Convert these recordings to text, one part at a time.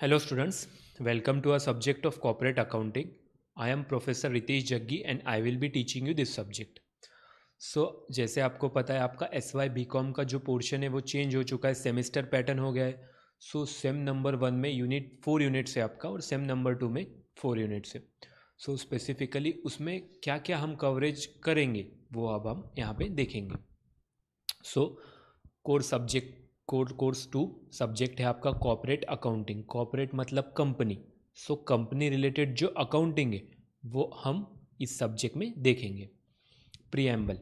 Hello students welcome to our subject of corporate accounting I am professor Ritesh Jaggi and I will be teaching you this subject so जैसे आपको पता है आपका S Y B com का जो portion है वो चेंज हो चुका है सेमेस्टर पैटर्न हो गया है सो सेम नंबर वन में यूनिट फोर यूनिट्स है आपका और सेम नंबर टू में फोर यूनिट्स है सो so, स्पेसिफिकली उसमें क्या क्या हम कवरेज करेंगे वो अब हम यहाँ पर देखेंगे so core subject course course two subject है आपका कॉपरेट अकाउंटिंग कॉपरेट मतलब कंपनी सो कंपनी रिलेटेड जो अकाउंटिंग है वो हम इस सब्जेक्ट में देखेंगे preamble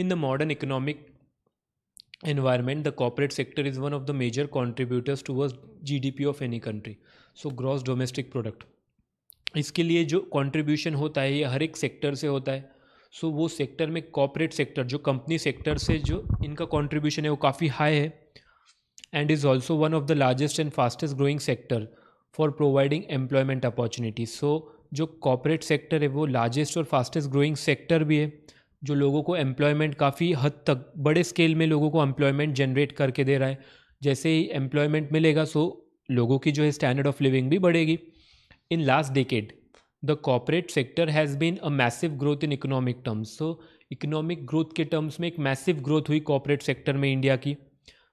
in the modern economic environment the corporate sector is one of the major G D P of any country so gross domestic product इसके लिए जो कॉन्ट्रीब्यूशन होता है ये हर एक सेक्टर से होता है सो so, वो सेक्टर में कॉपरेट सेक्टर जो कंपनी सेक्टर से जो इनका कॉन्ट्रीब्यूशन है वो काफ़ी हाई है and is also one of the largest and fastest growing sector for providing employment opportunities so जो कॉपोरेट सेक्टर है वो लार्जेस्ट और फास्टेस्ट ग्रोइंग सेक्टर भी है जो लोगों को एम्प्लॉयमेंट काफ़ी हद तक बड़े स्केल में लोगों को एम्प्लॉयमेंट जनरेट करके दे रहा है जैसे ही एम्प्लॉयमेंट मिलेगा सो लोगों की जो है स्टैंडर्ड ऑफ लिविंग भी बढ़ेगी in last decade the corporate sector has been a massive growth in economic terms so economic growth के टर्म्स में एक मैसिव ग्रोथ हुई कॉपोरेट सेक्टर में इंडिया की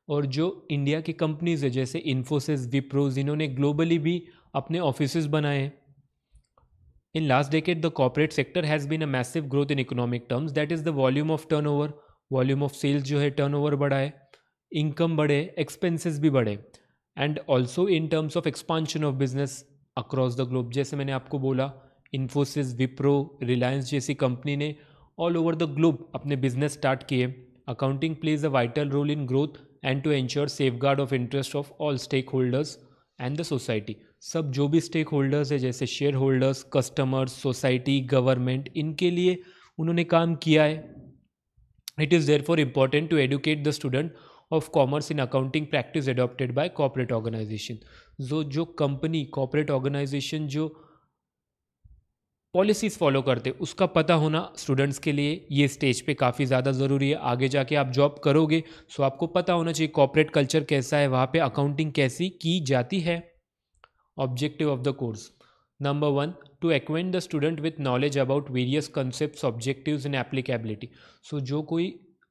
और जो इंडिया की कंपनीज है जैसे इन्फोसिस विप्रोज इन्होंने ग्लोबली भी अपने ऑफिस बनाए in last decade the corporate sector has been a massive growth in economic terms that is the volume of turnover volume of sales जो है टर्न ओवर बढ़ाए इनकम बढ़े एक्सपेंसिस भी बढ़े and also in terms of expansion of business across the globe जैसे मैंने आपको बोला इन्फोसिस विप्रो रिलायंस जैसी कंपनी ने ऑल ओवर द ग्लोब अपने बिजनेस स्टार्ट किए accounting plays a vital role in growth and to ensure safeguard of interest of all stakeholders and the society सब जो भी स्टेक होल्डर्स है जैसे shareholders customers society government इनके लिए उन्होंने काम किया है it is therefore important to educate the student of commerce in accounting practice adopted by corporate organization जो जो कंपनी कॉपरेट ऑर्गेनाइजेशन जो पॉलिसीज़ फॉलो करते उसका पता होना स्टूडेंट्स के लिए ये स्टेज पे काफ़ी ज़्यादा ज़रूरी है आगे जाके आप जॉब करोगे सो आपको पता होना चाहिए कॉपरेट कल्चर कैसा है वहाँ पे अकाउंटिंग कैसी की जाती है objective of the course number one to acquaint the student with knowledge about various concept objective in applicability so जो कोई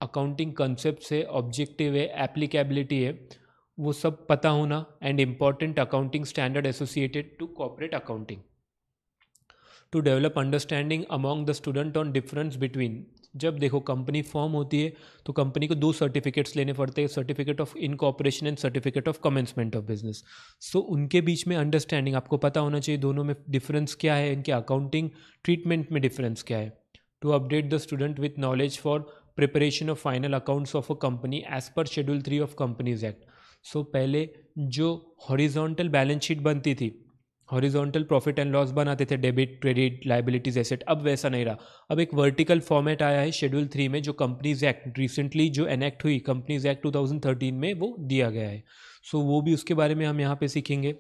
अकाउंटिंग कंसेप्ट है ऑब्जेक्टिव है एप्लीकेबिलिटी है वो सब पता होना and important accounting standard associated to corporate accounting to develop understanding among the student on difference between जब देखो कंपनी फॉर्म होती है तो कंपनी को दो सर्टिफिकेट्स लेने पड़ते हैं certificate of incorporation and certificate of commencement of business so उनके बीच में अंडरस्टैंडिंग आपको पता होना चाहिए दोनों में डिफरेंस क्या है इनके अकाउंटिंग ट्रीटमेंट में डिफरेंस क्या है to update the student with knowledge for preparation of final accounts of a company as per schedule three of companies act so पहले जो हॉरिजॉन्टल बैलेंस शीट बनती थी हॉरिजॉन्टल प्रॉफिट एंड लॉस बनाते थे debit credit liabilities asset अब वैसा नहीं रहा अब एक वर्टिकल फॉर्मेट आया है शेड्यूल थ्री में जो कंपनीज एक्ट रिसेंटली जो एनेक्ट हुई कंपनीज एक्ट 2013 में वो दिया गया है सो so, वो भी उसके बारे में हम यहाँ पे सीखेंगे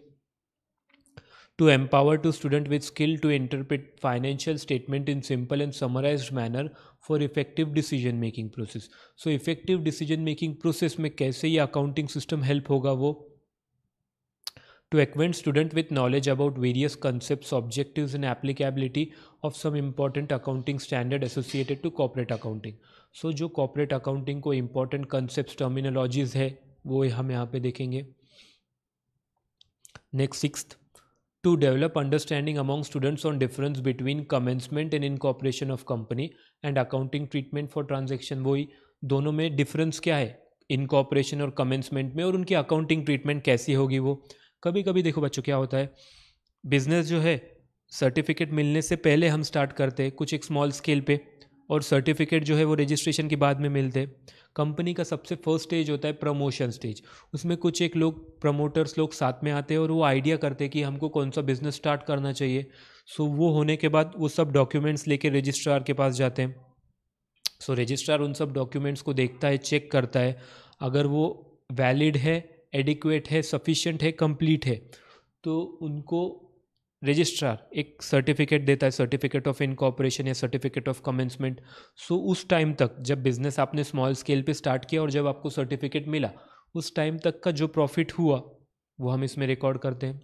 to empower to student with skill to interpret financial statement in simple and summarise manner for effective decision making process so effective decision making process में कैसे ये अकाउंटिंग सिस्टम हेल्प होगा वो to acquaint student with knowledge about various concepts, objectives and applicability of some important accounting standard associated to corporate accounting. so, jo corporate accounting ko important concepts, terminologies hai wo hum yahan pe dekhenge next sixth to develop understanding among students on difference between commencement and incorporation of company and accounting treatment for transaction वही dono mein difference kya hai incorporation और commencement में और उनकी accounting treatment कैसी होगी वो कभी कभी देखो बच्चों क्या होता है बिज़नेस जो है सर्टिफिकेट मिलने से पहले हम स्टार्ट करते कुछ एक स्मॉल स्केल पे और सर्टिफिकेट जो है वो रजिस्ट्रेशन के बाद में मिलते कंपनी का सबसे फर्स्ट स्टेज होता है प्रमोशन स्टेज उसमें कुछ एक लोग प्रमोटर्स लोग साथ में आते हैं और वो आइडिया करते हैं कि हमको कौन सा बिज़नेस स्टार्ट करना चाहिए सो वो होने के बाद वो सब डॉक्यूमेंट्स लेके रजिस्ट्रार के पास जाते हैं सो रजिस्ट्रार उन सब डॉक्यूमेंट्स को देखता है चेक करता है अगर वो वैलिड है एडिक्वेट है सफिशेंट है कंप्लीट है तो उनको रजिस्ट्रार एक सर्टिफिकेट देता है सर्टिफिकेट ऑफ इनकॉपरेशन या सर्टिफिकेट ऑफ कमेंसमेंट सो उस टाइम तक जब बिजनेस आपने स्मॉल स्केल पे स्टार्ट किया और जब आपको सर्टिफिकेट मिला उस टाइम तक का जो प्रॉफिट हुआ वो हम इसमें रिकॉर्ड करते हैं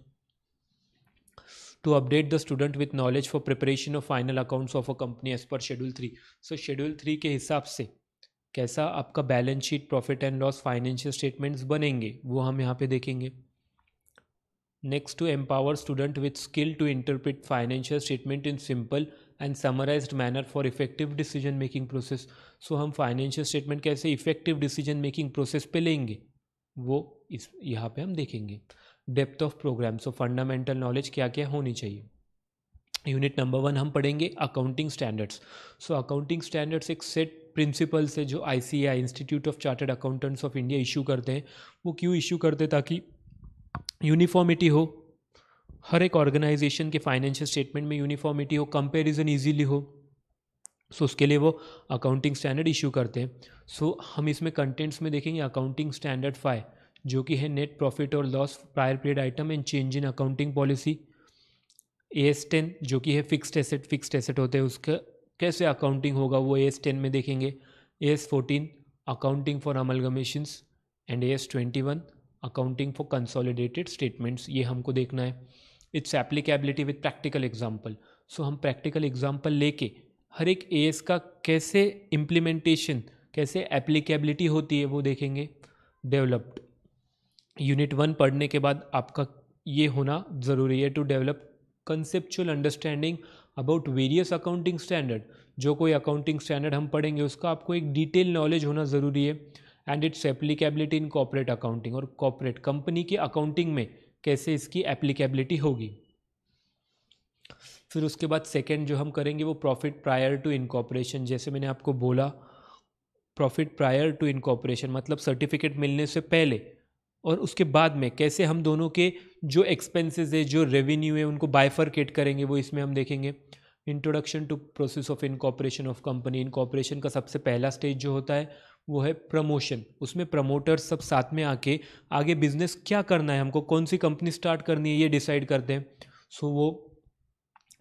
to update the student with knowledge for preparation of final accounts of a company as per schedule three so schedule three के हिसाब से कैसा आपका balance sheet profit and loss financial statements बनेंगे वो हम यहाँ पे देखेंगे next to empower student with skill to interpret financial statement in simple and summarise manner for effective decision making process so हम फाइनेंशियल स्टेटमेंट कैसे इफेक्टिव डिसीजन मेकिंग प्रोसेस पे लेंगे वो इस यहाँ पे हम देखेंगे depth of program so fundamental knowledge क्या क्या होनी चाहिए यूनिट नंबर वन हम पढ़ेंगे accounting standards so accounting standards एक सेट प्रिंसिपल्स है जो I C I institute of chartered accountants of India issue करते हैं वो क्यों इशू करते हैं ताकि यूनिफॉर्मिटी हो हर एक ऑर्गेनाइजेशन के फाइनेंशियल स्टेटमेंट में यूनिफॉर्मिटी हो कंपेरिजन ईजीली हो सो उसके लिए वो अकाउंटिंग स्टैंडर्ड इशू करते हैं सो हम इसमें कंटेंट्स में देखेंगे अकाउंटिंग स्टैंडर्ड फाइव जो कि है नेट प्रॉफिट और loss prior period item and change in accounting policy A S ten जो कि है फिक्स्ड एसेट फिक्स्ड एसेट होते हैं उसका कैसे अकाउंटिंग होगा वो एस टेन में देखेंगे S fourteen accounting for amalgamations and S twenty one accounting for consolidated statements ये हमको देखना है it's applicability with practical example so हम प्रैक्टिकल एग्जाम्पल लेके हर एक ए एस का कैसे इम्प्लीमेंटेशन कैसे एप्लीकेबिलिटी होती है वो देखेंगे डेवलप्ड यूनिट वन पढ़ने के बाद आपका ये होना ज़रूरी है to develop conceptual understanding about various accounting standard जो कोई अकाउंटिंग स्टैंडर्ड हम पढ़ेंगे उसका आपको एक डिटेल नॉलेज होना ज़रूरी है and its applicability in corporate accounting और कॉपरेट कंपनी की अकाउंटिंग में कैसे इसकी एप्लीकेबिलिटी होगी फिर उसके बाद सेकेंड जो हम करेंगे वो प्रॉफिट प्रायर टू इनकॉपरेशन जैसे मैंने आपको बोला प्रॉफिट प्रायर टू इनकॉपरेशन मतलब सर्टिफिकेट मिलने से पहले और उसके बाद में कैसे हम दोनों के जो एक्सपेंसेस है जो रेवेन्यू है उनको बाइफरकेट करेंगे वो इसमें हम देखेंगे introduction to process of incorporation of company incorporation का सबसे पहला स्टेज जो होता है वो है प्रमोशन उसमें प्रमोटर्स सब साथ में आके आगे बिजनेस क्या करना है हमको कौन सी कंपनी स्टार्ट करनी है ये डिसाइड करते हैं सो so, वो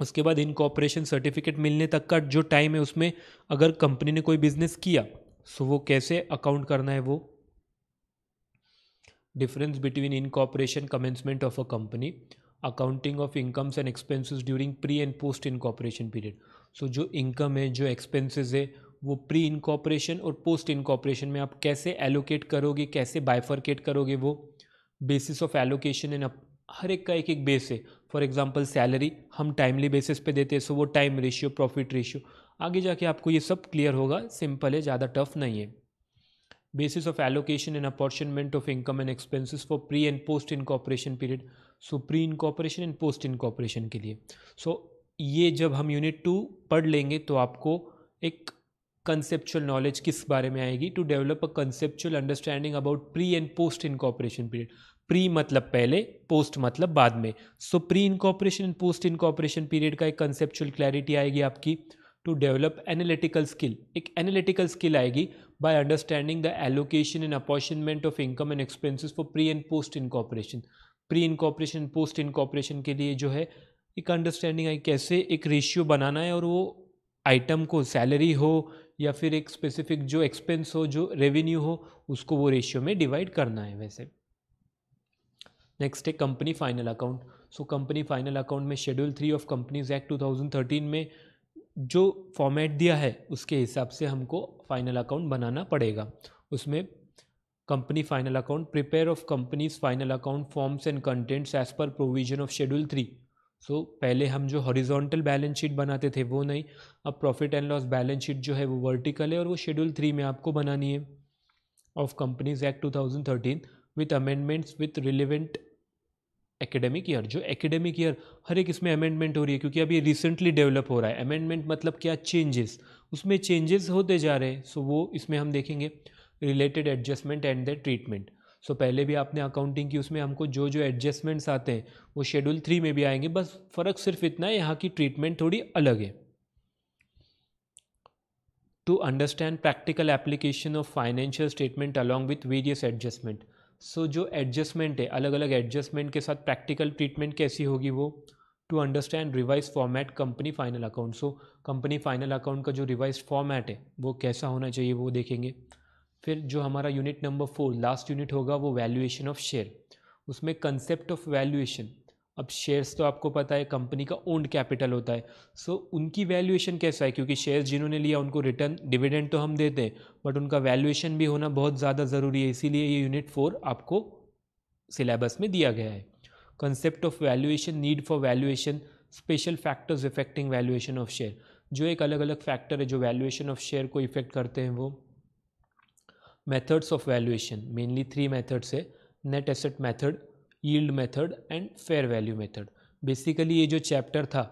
उसके बाद इनकॉपरेशन सर्टिफिकेट मिलने तक का जो टाइम है उसमें अगर कंपनी ने कोई बिजनेस किया सो so वो कैसे अकाउंट करना है वो difference between incorporation commencement of a company accounting of incomes and expenses during pre and post incorporation period so जो इनकम है जो एक्सपेंसिज़ है वो प्री इनकॉपरेशन और पोस्ट इनकॉपरेशन में आप कैसे एलोकेट करोगे कैसे बाइफर्केट करोगे वो बेसिस ऑफ एलोकेशन एंड हर एक का एक एक बेस है फॉर एग्जाम्पल सैलरी हम टाइमली बेसिस पे देते हैं सो वो टाइम रेशियो प्रॉफिट रेशियो आगे जाके आपको ये सब क्लियर होगा सिंपल है ज़्यादा टफ नहीं है basis of allocation and apportionment of income and expenses for pre and post incorporation period so pre incorporation and post incorporation के लिए so ये जब हम यूनिट टू पढ़ लेंगे तो आपको एक कंसेप्चुअल नॉलेज किस बारे में आएगी to develop a conceptual understanding about pre and post incorporation period pre मतलब पहले पोस्ट मतलब बाद में so pre incorporation and post incorporation period का एक कंसेप्चुअल क्लैरिटी आएगी आपकी टू डेवलप एनालिटिकल स्किल एक एनालिटिकल स्किल आएगी by understanding the allocation and apportionment of income and expenses for pre and post incorporation pre incorporation post incorporation के लिए जो है एक अंडरस्टैंडिंग आई कैसे एक रेशियो बनाना है और वो आइटम को सैलरी हो या फिर एक स्पेसिफिक जो एक्सपेंस हो जो रेवेन्यू हो उसको वो रेशियो में डिवाइड करना है वैसे नेक्स्ट है company final account so company final account में schedule three of companies act 2013 में जो फॉर्मेट दिया है उसके हिसाब से हमको फाइनल अकाउंट बनाना पड़ेगा उसमें company final account prepare of companies final account forms and contents as per provision of schedule three so पहले हम जो हॉरिजॉन्टल बैलेंस शीट बनाते थे वो नहीं अब profit and loss balance sheet जो है वो वर्टिकल है और वो शेड्यूल थ्री में आपको बनानी है of companies act two thousand thirteen with amendments with relevant academic year जो एकेडमिक ईयर हर एक इसमें अमेंडमेंट हो रही है क्योंकि अभी रिसेंटली डेवलप हो रहा है अमेंडमेंट मतलब क्या चेंजेस उसमें चेंजेस होते जा रहे हैं सो वो इसमें हम देखेंगे related adjustment and the treatment so पहले भी आपने अकाउंटिंग की उसमें हमको जो जो एडजस्टमेंट्स आते हैं वो शेड्यूल थ्री में भी आएंगे बस फ़र्क सिर्फ इतना है यहाँ की ट्रीटमेंट थोड़ी अलग है to understand practical application of financial statement along with various adjustment so so, जो एडजस्टमेंट है अलग अलग एडजस्टमेंट के साथ प्रैक्टिकल ट्रीटमेंट कैसी होगी वो to understand revise format company final account so company final account का जो रिवाइज फॉर्मेट है वो कैसा होना चाहिए वो देखेंगे फिर जो हमारा unit number four last unit होगा वो वैल्यूएशन ऑफ शेयर उसमें कंसेप्ट ऑफ वैल्यूएशन अब शेयर्स तो आपको पता है कंपनी का ओन्ड कैपिटल होता है सो so, उनकी वैल्यूएशन कैसा है क्योंकि शेयर्स जिन्होंने लिया उनको रिटर्न डिविडेंड तो हम देते हैं बट उनका वैल्यूएशन भी होना बहुत ज़्यादा ज़रूरी है इसीलिए ये यूनिट फोर आपको सिलेबस में दिया गया है concept of valuation need for valuation special factors affecting valuation of share जो एक अलग अलग फैक्टर है जो वैल्यूएशन ऑफ शेयर को इफेक्ट करते हैं वो methods of valuation mainly three methods है net asset method yield method and fair value method basically ये जो चैप्टर था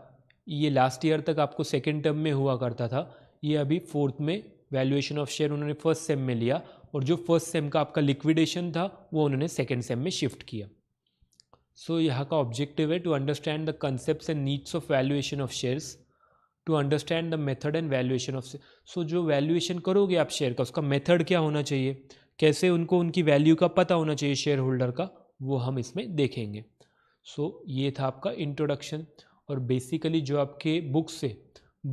ये लास्ट ईयर तक आपको सेकेंड टर्म में हुआ करता था ये अभी फोर्थ में वैल्यूएशन ऑफ शेयर उन्होंने फर्स्ट सेम में लिया और जो फर्स्ट सेम का आपका लिक्विडेशन था वो उन्होंने सेकेंड सेम में शिफ्ट किया सो so, यहाँ का ऑब्जेक्टिव है to understand the concept and needs of valuation of shares to understand the method and valuation of so जो वैल्यूएशन करोगे आप शेयर का उसका मेथड क्या होना चाहिए कैसे उनको उनकी वैल्यू का पता होना चाहिए शेयर होल्डर का वो हम इसमें देखेंगे सो so, ये था आपका इंट्रोडक्शन और बेसिकली जो आपके बुक्स से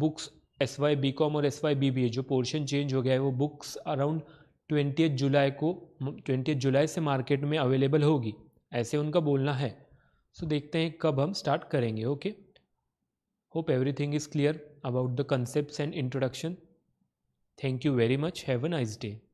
books S Y B com और S Y B B A जो पोर्शन चेंज हो गया है वो बुक्स अराउंड ट्वेंटी जुलाई को ट्वेंटी जुलाई से मार्केट में अवेलेबल होगी ऐसे उनका बोलना है सो so, देखते हैं कब हम स्टार्ट करेंगे okay hope everything is clear about the concept and introduction thank you very much have a nice day